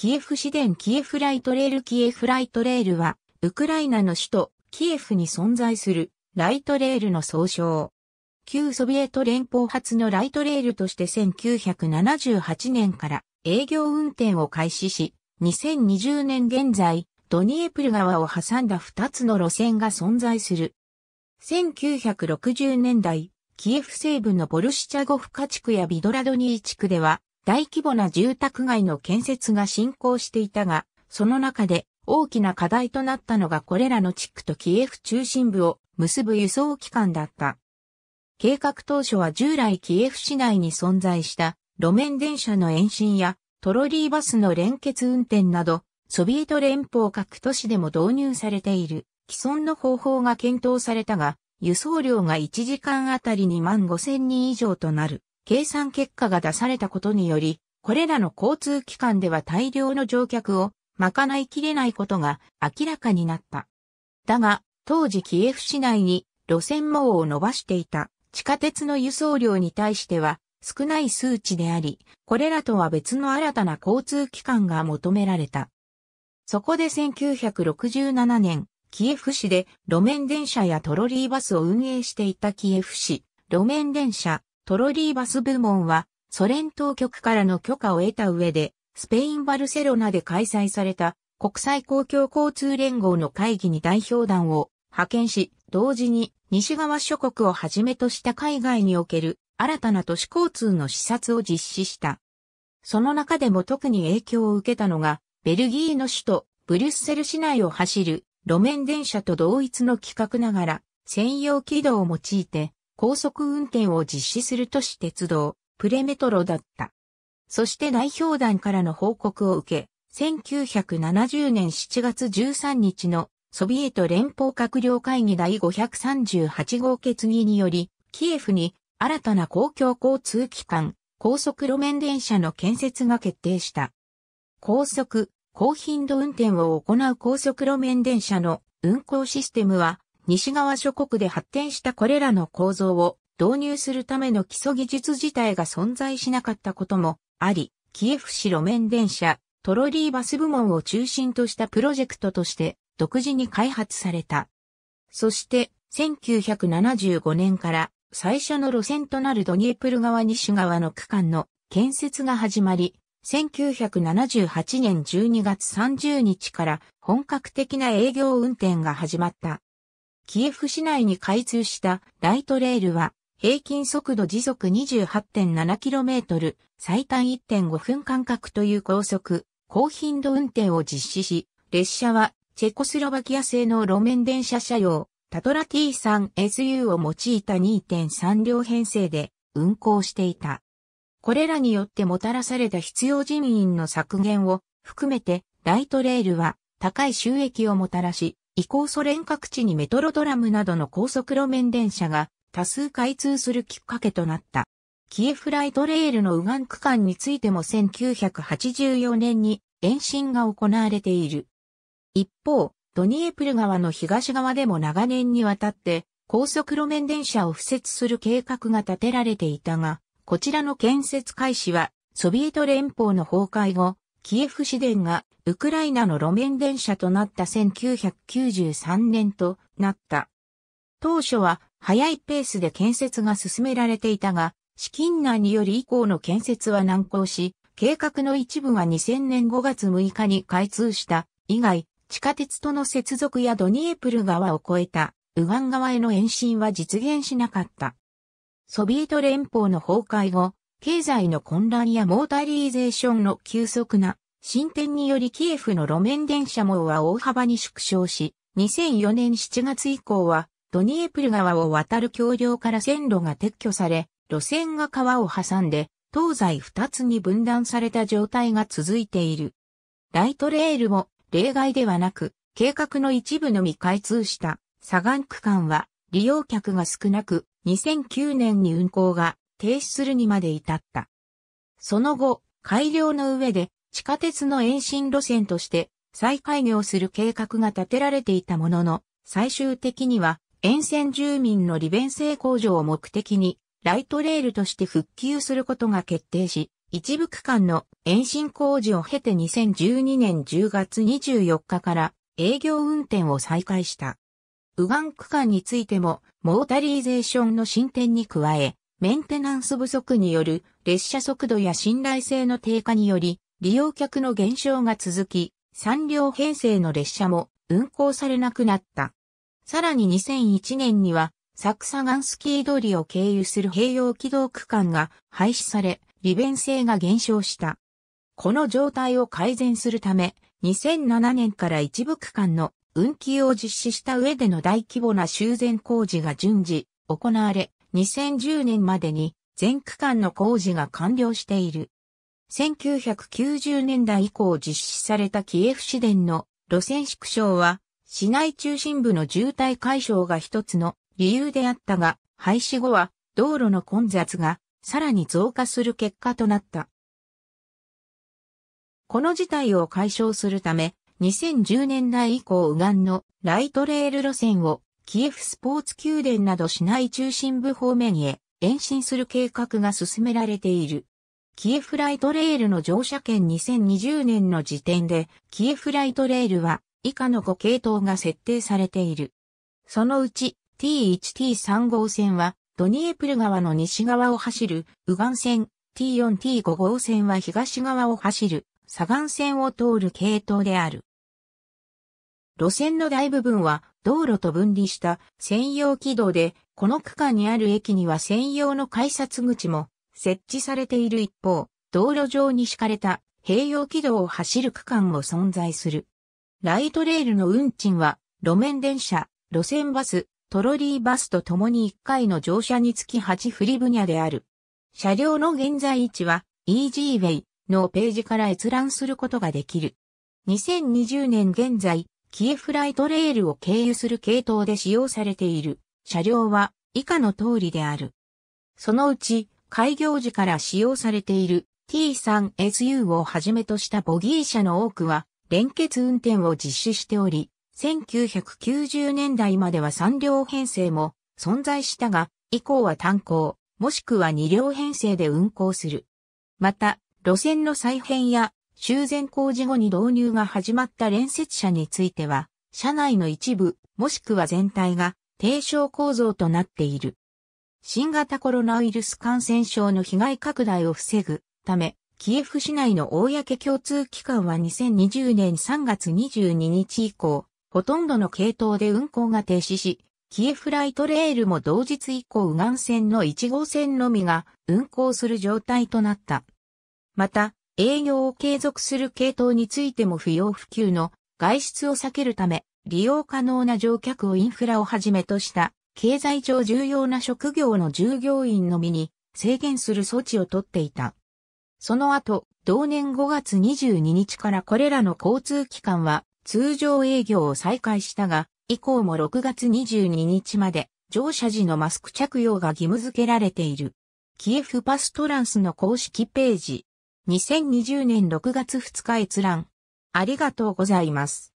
キエフ市電キエフライトレールキエフライトレールは、ウクライナの首都キエフに存在するライトレールの総称。旧ソビエト連邦発のライトレールとして1978年から営業運転を開始し、2020年現在、ドニエプル川を挟んだ2つの路線が存在する。1960年代、キエフ西部のボルシチャゴフカ地区やビドラドニー地区では、大規模な住宅街の建設が進行していたが、その中で大きな課題となったのがこれらの地区とキエフ中心部を結ぶ輸送機関だった。計画当初は従来キエフ市内に存在した路面電車の延伸やトロリーバスの連結運転など、ソビエト連邦各都市でも導入されている既存の方法が検討されたが、輸送量が1時間あたり2万5千人以上となる計算結果が出されたことにより、これらの交通機関では大量の乗客を賄いきれないことが明らかになった。だが、当時キエフ市内に路線網を伸ばしていた地下鉄の輸送量に対しては少ない数値であり、これらとは別の新たな交通機関が求められた。そこで1967年、キエフ市で路面電車やトロリーバスを運営していたキエフ市、路面電車、トロリーバス部門は、ソ連当局からの許可を得た上で、スペインバルセロナで開催された国際公共交通連合の会議に代表団を派遣し、同時に西側諸国をはじめとした海外における新たな都市交通の視察を実施した。その中でも特に影響を受けたのが、ベルギーの首都ブリュッセル市内を走る路面電車と同一の規格ながら、専用軌道を用いて高速運転を実施する都市鉄道、プレメトロだった。そして代表団からの報告を受け、1970年7月13日のソビエト連邦閣僚会議第538号決議により、キエフに新たな公共交通機関、高速路面電車の建設が決定した。高速、高頻度運転を行う高速路面電車の運行システムは西側諸国で発展したこれらの構造を導入するための基礎技術自体が存在しなかったこともあり、キエフ市路面電車、トロリーバス部門を中心としたプロジェクトとして独自に開発された。そして1975年から最初の路線となるドニエプル川西側の区間の建設が始まり、1978年12月30日から本格的な営業運転が始まった。キエフ市内に開通したライトレールは、平均速度時速 28.7km、最短1.5分間隔という高速、高頻度運転を実施し、列車はチェコスロバキア製の路面電車車用、タトラ T3SU を用いた2.3両編成で運行していた。これらによってもたらされた必要人員の削減を含めて、ライトレールは高い収益をもたらし、以降ソ連各地にメトロドラムなどの高速路面電車が多数開通するきっかけとなった。キエフライトレールの右岸区間についても1984年に延伸が行われている。一方、ドニエプル川の東側でも長年にわたって高速路面電車を敷設する計画が立てられていたが、こちらの建設開始はソビエト連邦の崩壊後、キエフ市電がウクライナの路面電車となった1993年となった。当初は早いペースで建設が進められていたが、資金難により以降の建設は難航し、計画の一部が2000年5月6日に開通した以外、地下鉄との接続やドニエプル川を越えたウガン川への延伸は実現しなかった。ソビエト連邦の崩壊後、経済の混乱やモータリーゼーションの急速な進展によりキエフの路面電車網は大幅に縮小し、2004年7月以降はドニエプル川を渡る橋梁から線路が撤去され、路線が川を挟んで東西2つに分断された状態が続いている。ライトレールも例外ではなく、計画の一部のみ開通した左岸区間は利用客が少なく、2009年に運行が停止するにまで至った。その後、改良の上で地下鉄の延伸路線として再開業する計画が立てられていたものの、最終的には沿線住民の利便性向上を目的にライトレールとして復旧することが決定し、一部区間の延伸工事を経て2012年10月24日から営業運転を再開した。右岸区間についてもモータリーゼーションの進展に加え、メンテナンス不足による列車速度や信頼性の低下により利用客の減少が続き、3両編成の列車も運行されなくなった。さらに2001年にはサクサガンスキー通りを経由する併用軌道区間が廃止され、利便性が減少した。この状態を改善するため、2007年から一部区間の運休を実施した上での大規模な修繕工事が順次行われ、2010年までに全区間の工事が完了している。1990年代以降実施されたキエフ市電の路線縮小は、市内中心部の渋滞解消が一つの理由であったが、廃止後は道路の混雑がさらに増加する結果となった。この事態を解消するため、2010年代以降、右岸のライトレール路線をキエフスポーツ宮殿など市内中心部方面へ延伸する計画が進められている。キエフライトレールの乗車券2020年の時点で、キエフライトレールは以下の5系統が設定されている。そのうち T1T3 号線はドニエプル川の西側を走る右岸線、T4T5 号線は東側を走る左岸線を通る系統である。路線の大部分は道路と分離した専用軌道で、この区間にある駅には専用の改札口も設置されている一方、道路上に敷かれた併用軌道を走る区間も存在する。ライトレールの運賃は、路面電車、路線バス、トロリーバスと共に1回の乗車につき8フリブニャである。車両の現在位置は、EasyWay のページから閲覧することができる。2020年現在、キエフライトレールを経由する系統で使用されている車両は以下の通りである。そのうち、開業時から使用されている T3SU をはじめとしたボギー車の多くは、連結運転を実施しており、1990年代までは3両編成も存在したが、以降は単行、もしくは2両編成で運行する。また、路線の再編や修繕工事後に導入が始まった連接車については、車内の一部、もしくは全体が、低床構造となっている。新型コロナウイルス感染症の被害拡大を防ぐため、キエフ市内の公共通機関は2020年3月22日以降、ほとんどの系統で運行が停止し、キエフライトレールも同日以降、右岸線の1号線のみが運行する状態となった。また、営業を継続する系統についても不要不急の外出を避けるため、利用可能な乗客をインフラをはじめとした経済上重要な職業の従業員のみに制限する措置をとっていた。その後、同年5月22日からこれらの交通機関は通常営業を再開したが、以降も6月22日まで乗車時のマスク着用が義務付けられている。キエフパストランスの公式ページ2020年6月2日閲覧。ありがとうございます。